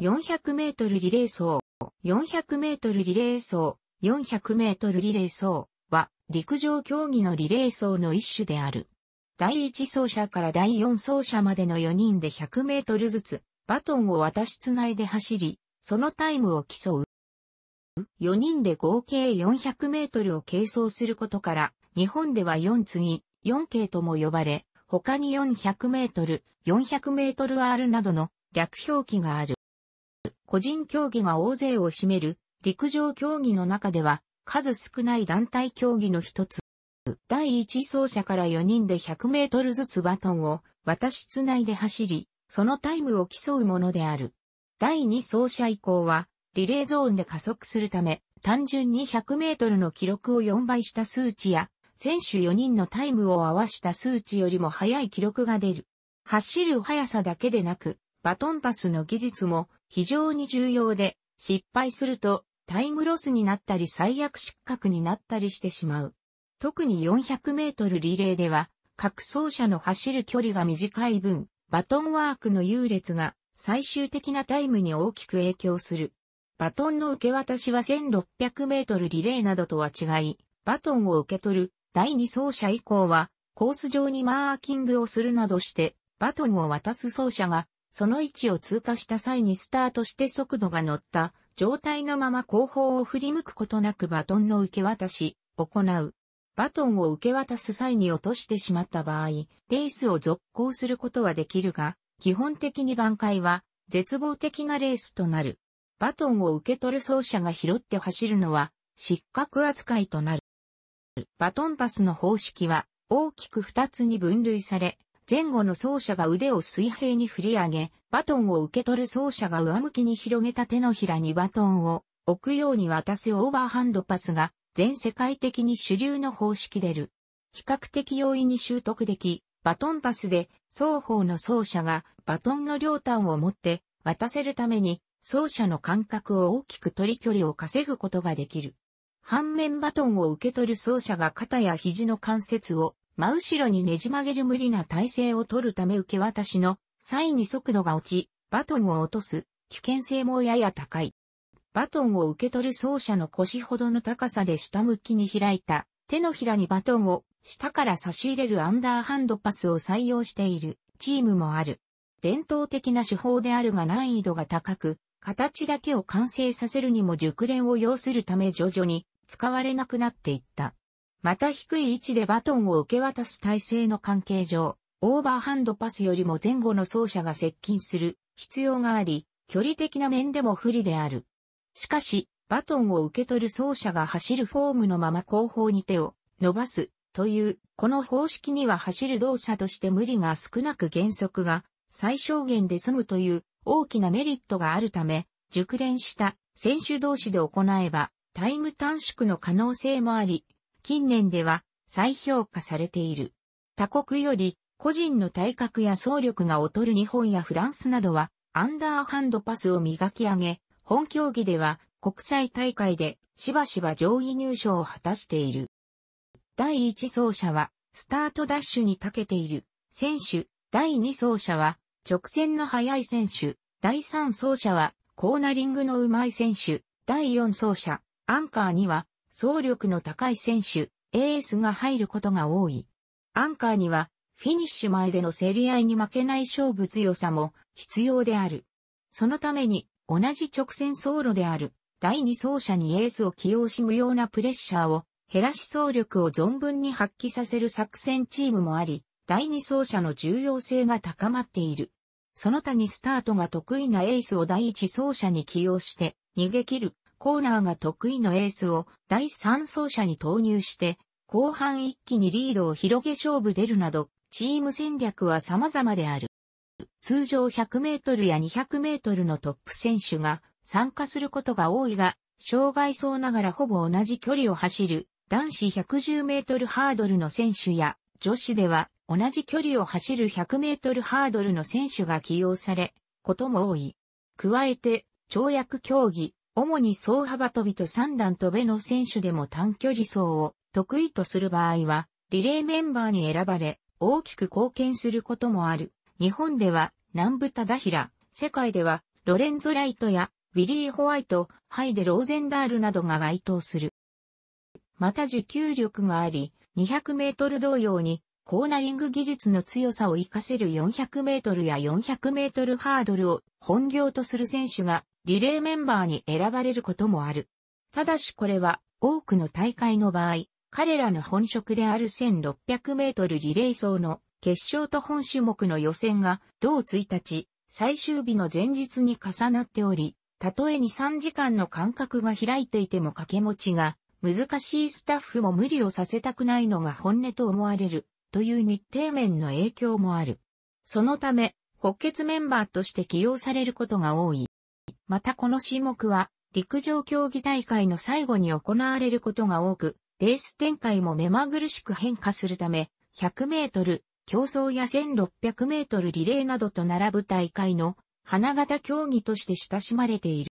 400メートルリレー走、400メートルリレー走、400メートルリレー走は陸上競技のリレー走の一種である。第1走者から第4走者までの4人で100メートルずつバトンを渡しつないで走り、そのタイムを競う。4人で合計400メートルを競走することから、日本では4次、4系とも呼ばれ、他に400メートル、400メートル R などの略表記がある。個人競技が大勢を占める、陸上競技の中では、数少ない団体競技の一つ。第1走者から4人で100メートルずつバトンを渡しつないで走り、そのタイムを競うものである。第2走者以降は、リレーゾーンで加速するため、単純に100メートルの記録を4倍した数値や、選手4人のタイムを合わした数値よりも速い記録が出る。走る速さだけでなく、バトンパスの技術も非常に重要で、失敗するとタイムロスになったり最悪失格になったりしてしまう。特に400メートルリレーでは、各走者の走る距離が短い分、バトンワークの優劣が最終的なタイムに大きく影響する。バトンの受け渡しは1600メートルリレーなどとは違い、バトンを受け取る第2走者以降はコース上にマーキングをするなどしてバトンを渡す走者がその位置を通過した際にスタートして速度が乗った状態のまま後方を振り向くことなくバトンの受け渡し、行う。バトンを受け渡す際に落としてしまった場合、レースを続行することはできるが、基本的に挽回は絶望的なレースとなる。バトンを受け取る走者が拾って走るのは失格扱いとなる。バトンパスの方式は大きく2つに分類され、前後の走者が腕を水平に振り上げ、バトンを受け取る走者が上向きに広げた手のひらにバトンを置くように渡すオーバーハンドパスが全世界的に主流の方式でる。比較的容易に習得でき、バトンパスで双方の走者がバトンの両端を持って渡せるために走者の間隔を大きく取り距離を稼ぐことができる。反面バトンを受け取る走者が肩や肘の関節を真後ろにねじ曲げる無理な体勢を取るため受け渡しの際に速度が落ち、バトンを落とす危険性もやや高い。バトンを受け取る走者の腰ほどの高さで下向きに開いた手のひらにバトンを下から差し入れるアンダーハンドパスを採用しているチームもある。伝統的な手法であるが難易度が高く、形だけを完成させるにも熟練を要するため徐々に使われなくなっていった。また低い位置でバトンを受け渡す体制の関係上、オーバーハンドパスよりも前後の走者が接近する必要があり、距離的な面でも不利である。しかし、バトンを受け取る走者が走るフォームのまま後方に手を伸ばすという、この方式には走る動作として無理が少なく減速が最小限で済むという大きなメリットがあるため、熟練した選手同士で行えばタイム短縮の可能性もあり、近年では再評価されている。他国より個人の体格や走力が劣る日本やフランスなどはアンダーハンドパスを磨き上げ、本競技では国際大会でしばしば上位入賞を果たしている。第1走者はスタートダッシュに長けている選手。第2走者は直線の速い選手。第3走者はコーナリングの上手い選手。第4走者、アンカーには走力の高い選手、エースが入ることが多い。アンカーには、フィニッシュ前での競り合いに負けない勝負強さも必要である。そのために、同じ直線走路である、第2走者にエースを起用し無用なプレッシャーを減らし走力を存分に発揮させる作戦チームもあり、第2走者の重要性が高まっている。その他にスタートが得意なエースを第1走者に起用して逃げ切るコーナーが得意のエースを第3走者に投入して、後半一気にリードを広げ勝負出るなど、チーム戦略は様々である。通常100メートルや200メートルのトップ選手が参加することが多いが、障害層ながらほぼ同じ距離を走る男子110メートルハードルの選手や、女子では同じ距離を走る100メートルハードルの選手が起用され、ことも多い。加えて、跳躍競技、主に総幅跳びと三段跳べの選手でも短距離走を得意とする場合は、リレーメンバーに選ばれ、大きく貢献することもある。日本では、南部忠平、世界では、ロレンゾ・ライトや、ウィリー・ホワイト、ハイデ・ローゼンダールなどが該当する。また持久力があり、200メートル同様に、コーナリング技術の強さを活かせる400メートルや400メートルハードルを本業とする選手がリレーメンバーに選ばれることもある。ただしこれは多くの大会の場合、彼らの本職である1600メートルリレー走の決勝と本種目の予選が同1日、最終日の前日に重なっており、たとえに3時間の間隔が開いていても掛け持ちが難しいスタッフも無理をさせたくないのが本音と思われるという日程面の影響もある。そのため、補欠メンバーとして起用されることが多い。またこの種目は、陸上競技大会の最後に行われることが多く、レース展開も目まぐるしく変化するため、100メートル、競争や1600メートルリレーなどと並ぶ大会の花形競技として親しまれている。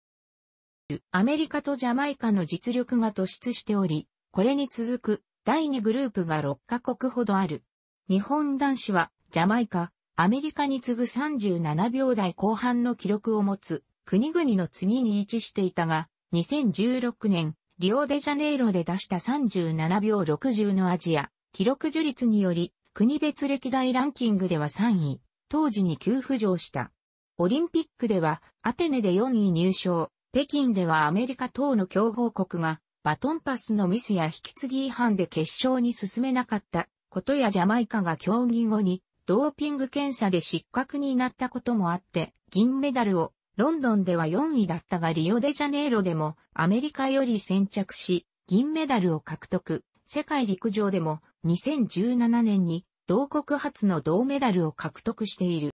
アメリカとジャマイカの実力が突出しており、これに続く第2グループが6カ国ほどある。日本男子はジャマイカ、アメリカに次ぐ37秒台後半の記録を持つ国々の次に位置していたが、2016年、リオデジャネイロで出した37秒60のアジア、記録樹立により、国別歴代ランキングでは3位、当時に急浮上した。オリンピックでは、アテネで4位入賞、北京ではアメリカ等の強豪国が、バトンパスのミスや引き継ぎ違反で決勝に進めなかったことやジャマイカが競技後に、ドーピング検査で失格になったこともあって、銀メダルをロンドンでは4位だったがリオデジャネイロでもアメリカより先着し、銀メダルを獲得。世界陸上でも2017年に同国初の銅メダルを獲得している。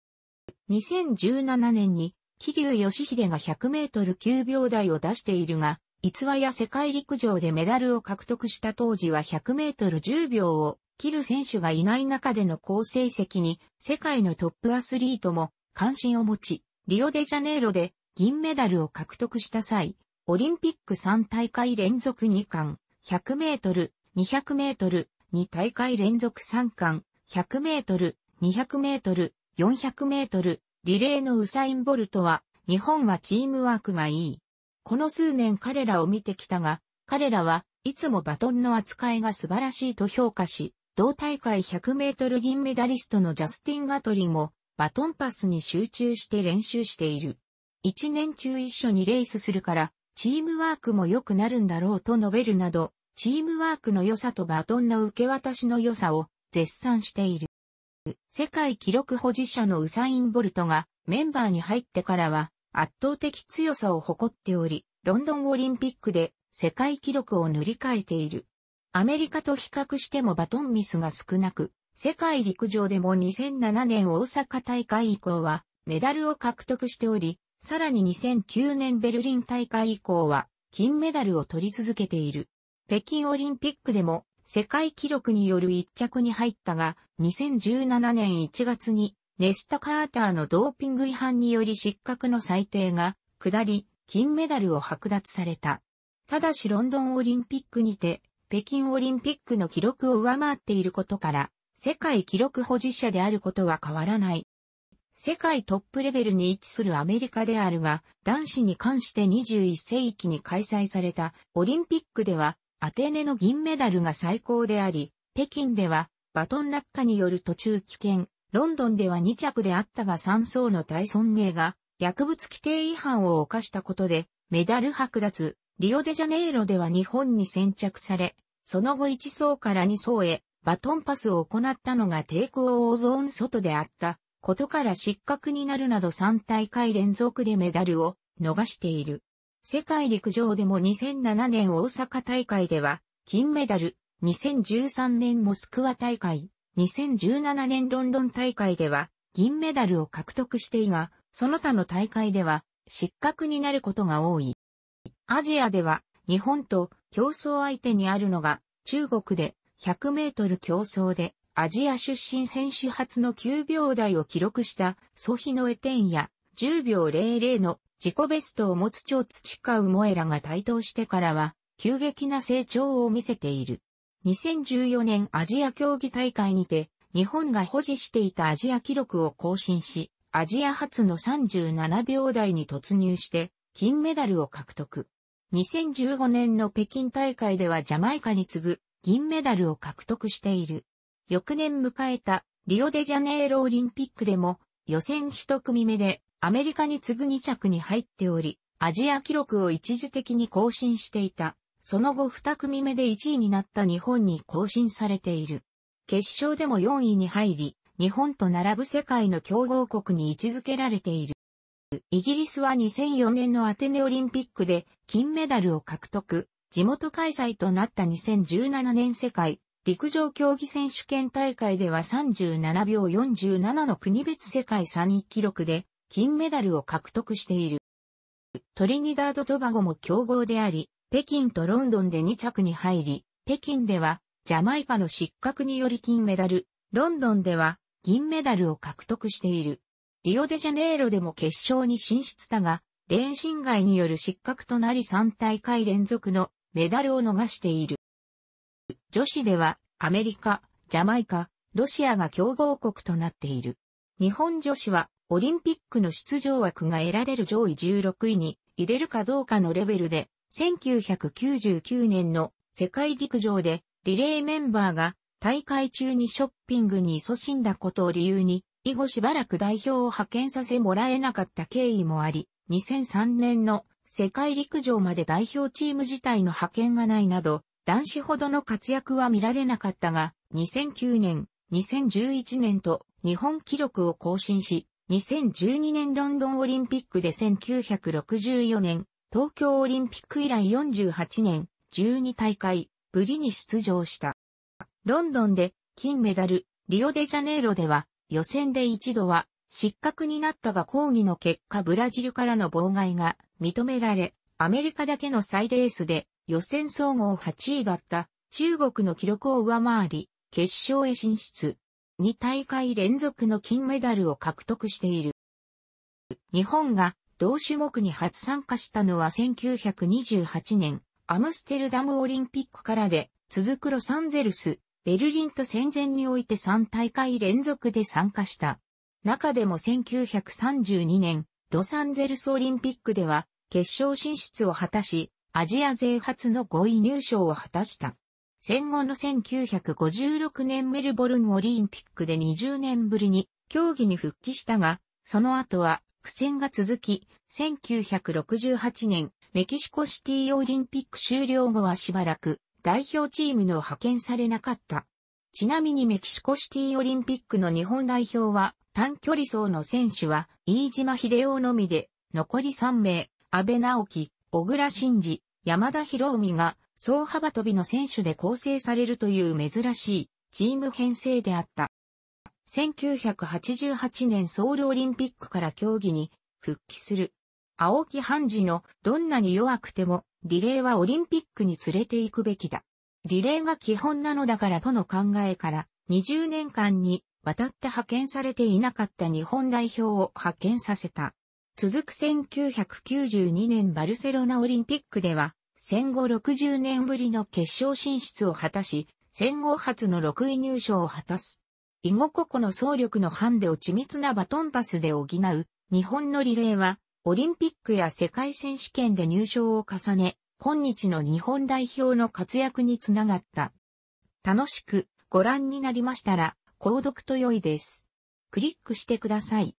2017年に桐生義秀が100メートル9秒台を出しているが、逸話や世界陸上でメダルを獲得した当時は100メートル10秒を切る選手がいない中での好成績に世界のトップアスリートも関心を持ち、リオデジャネイロで銀メダルを獲得した際、オリンピック3大会連続2冠、100メートル、200メートル、2大会連続3冠、100メートル、200メートル、400メートル、リレーのウサイン・ボルトは、日本はチームワークがいい。この数年彼らを見てきたが、彼らはいつもバトンの扱いが素晴らしいと評価し、同大会100メートル銀メダリストのジャスティン・ガトリもバトンパスに集中して練習している。一年中一緒にレースするから、チームワークも良くなるんだろうと述べるなど、チームワークの良さとバトンの受け渡しの良さを絶賛している。世界記録保持者のウサイン・ボルトがメンバーに入ってからは圧倒的強さを誇っており、ロンドンオリンピックで世界記録を塗り替えている。アメリカと比較してもバトンミスが少なく、世界陸上でも2007年大阪大会以降はメダルを獲得しており、さらに2009年ベルリン大会以降は金メダルを取り続けている。北京オリンピックでも世界記録による一着に入ったが、2017年1月にネスタ・カーターのドーピング違反により失格の裁定が下り、金メダルを剥奪された。ただしロンドンオリンピックにて、北京オリンピックの記録を上回っていることから、世界記録保持者であることは変わらない。世界トップレベルに位置するアメリカであるが、男子に関して21世紀に開催されたオリンピックでは、アテネの銀メダルが最高であり、北京ではバトン落下による途中棄権、ロンドンでは2着であったが3層の大尊芸が薬物規定違反を犯したことでメダル剥奪、リオデジャネイロでは日本に先着され、その後1層から2層へバトンパスを行ったのが抵抗オーゾーン外であったことから失格になるなど3大会連続でメダルを逃している。世界陸上でも2007年大阪大会では金メダル、2013年モスクワ大会、2017年ロンドン大会では銀メダルを獲得していが、その他の大会では失格になることが多い。アジアでは日本と競争相手にあるのが中国で100メートル競争でアジア出身選手初の9秒台を記録したソヒノエテンや10秒00の自己ベストを持つ超土川萌えらが台頭してからは急激な成長を見せている。2014年アジア競技大会にて日本が保持していたアジア記録を更新し、アジア初の37秒台に突入して金メダルを獲得。2015年の北京大会ではジャマイカに次ぐ銀メダルを獲得している。翌年迎えたリオデジャネイロオリンピックでも予選一組目でアメリカに次ぐ2着に入っており、アジア記録を一時的に更新していた。その後2組目で1位になった日本に更新されている。決勝でも4位に入り、日本と並ぶ世界の強豪国に位置づけられている。イギリスは2004年のアテネオリンピックで金メダルを獲得。地元開催となった2017年世界陸上競技選手権大会では37秒47の国別世界3位記録で金メダルを獲得している。トリニダード・トバゴも強豪であり、北京とロンドンで2着に入り、北京ではジャマイカの失格により金メダル、ロンドンでは銀メダルを獲得している。リオデジャネイロでも決勝に進出したが、レーン侵害による失格となり3大会連続のメダルを逃している。女子では、アメリカ、ジャマイカ、ロシアが強豪国となっている。日本女子は、オリンピックの出場枠が得られる上位16位に入れるかどうかのレベルで、1999年の世界陸上でリレーメンバーが大会中にショッピングに勤しんだことを理由に、以後しばらく代表を派遣させもらえなかった経緯もあり、2003年の世界陸上まで代表チーム自体の派遣がないなど、男子ほどの活躍は見られなかったが、2009年、2011年と日本記録を更新し、2012年ロンドンオリンピックで1964年、東京オリンピック以来48年、12大会、ぶりに出場した。ロンドンで金メダル、リオデジャネイロでは予選で一度は失格になったが抗議の結果ブラジルからの妨害が認められ、アメリカだけの再レースで予選総合8位だった中国の記録を上回り、決勝へ進出。2大会連続の金メダルを獲得している。日本が同種目に初参加したのは1928年アムステルダムオリンピックからで続くロサンゼルス、ベルリンと戦前において3大会連続で参加した。中でも1932年、ロサンゼルスオリンピックでは、決勝進出を果たし、アジア勢初の5位入賞を果たした。戦後の1956年メルボルンオリンピックで20年ぶりに競技に復帰したが、その後は苦戦が続き、1968年メキシコシティオリンピック終了後はしばらく代表チームの派遣されなかった。ちなみにメキシコシティオリンピックの日本代表は、短距離走の選手は、飯島秀夫のみで、残り3名、安倍直樹、小倉真治、山田博臣が、総幅跳びの選手で構成されるという珍しい、チーム編成であった。1988年ソウルオリンピックから競技に復帰する。青木半次のどんなに弱くてもリレーはオリンピックに連れて行くべきだ。リレーが基本なのだからとの考えから、20年間に渡って派遣されていなかった日本代表を派遣させた。続く1992年バルセロナオリンピックでは、戦後60年ぶりの決勝進出を果たし、戦後初の6位入賞を果たす。囲碁個々の総力のハンデを緻密なバトンパスで補う、日本のリレーは、オリンピックや世界選手権で入賞を重ね、今日の日本代表の活躍につながった。楽しくご覧になりましたら、購読と良いです。クリックしてください。